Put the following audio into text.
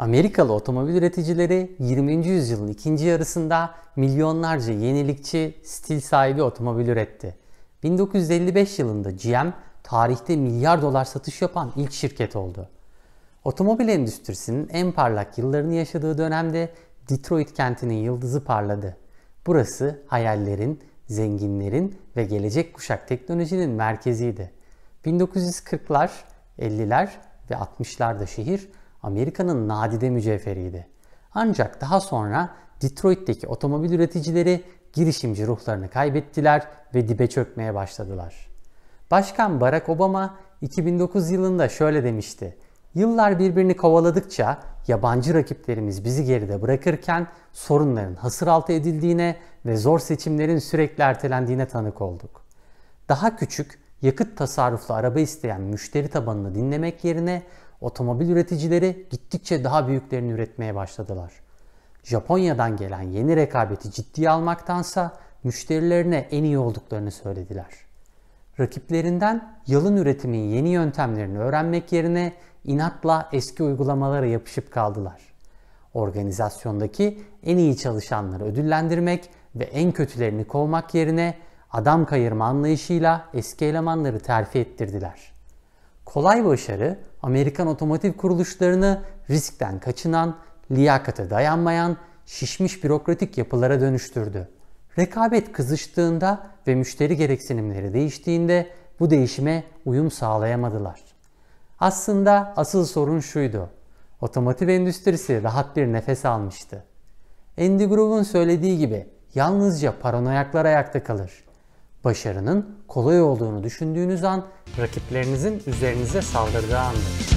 Amerikalı otomobil üreticileri 20. yüzyılın ikinci yarısında milyonlarca yenilikçi, stil sahibi otomobil üretti. 1955 yılında GM tarihte milyar dolar satış yapan ilk şirket oldu. Otomobil endüstrisinin en parlak yıllarını yaşadığı dönemde Detroit kentinin yıldızı parladı. Burası hayallerin, zenginlerin ve gelecek kuşak teknolojinin merkeziydi. 1940'lar, 50'ler ve 60'larda şehir Amerika'nın nadide mücevheriydi. Ancak daha sonra Detroit'teki otomobil üreticileri girişimci ruhlarını kaybettiler ve dibe çökmeye başladılar. Başkan Barack Obama 2009 yılında şöyle demişti. Yıllar birbirini kovaladıkça yabancı rakiplerimiz bizi geride bırakırken sorunların hasır altı edildiğine ve zor seçimlerin sürekli ertelendiğine tanık olduk. Daha küçük, yakıt tasarruflu araba isteyen müşteri tabanını dinlemek yerine otomobil üreticileri gittikçe daha büyüklerini üretmeye başladılar. Japonya'dan gelen yeni rekabeti ciddiye almaktansa müşterilerine en iyi olduklarını söylediler. Rakiplerinden yalın üretimin yeni yöntemlerini öğrenmek yerine inatla eski uygulamalara yapışıp kaldılar. Organizasyondaki en iyi çalışanları ödüllendirmek ve en kötülerini kovmak yerine adam kayırma anlayışıyla eski elemanları terfi ettirdiler. Kolay başarı Amerikan otomotiv kuruluşlarını riskten kaçınan, liyakate dayanmayan, şişmiş bürokratik yapılara dönüştürdü. Rekabet kızıştığında ve müşteri gereksinimleri değiştiğinde bu değişime uyum sağlayamadılar. Aslında asıl sorun şuydu. Otomotiv endüstrisi rahat bir nefes almıştı. Andy Groove'un söylediği gibi yalnızca paranoyaklar ayakta kalır. Başarının kolay olduğunu düşündüğünüz an rakiplerinizin üzerinize saldırdığı andır.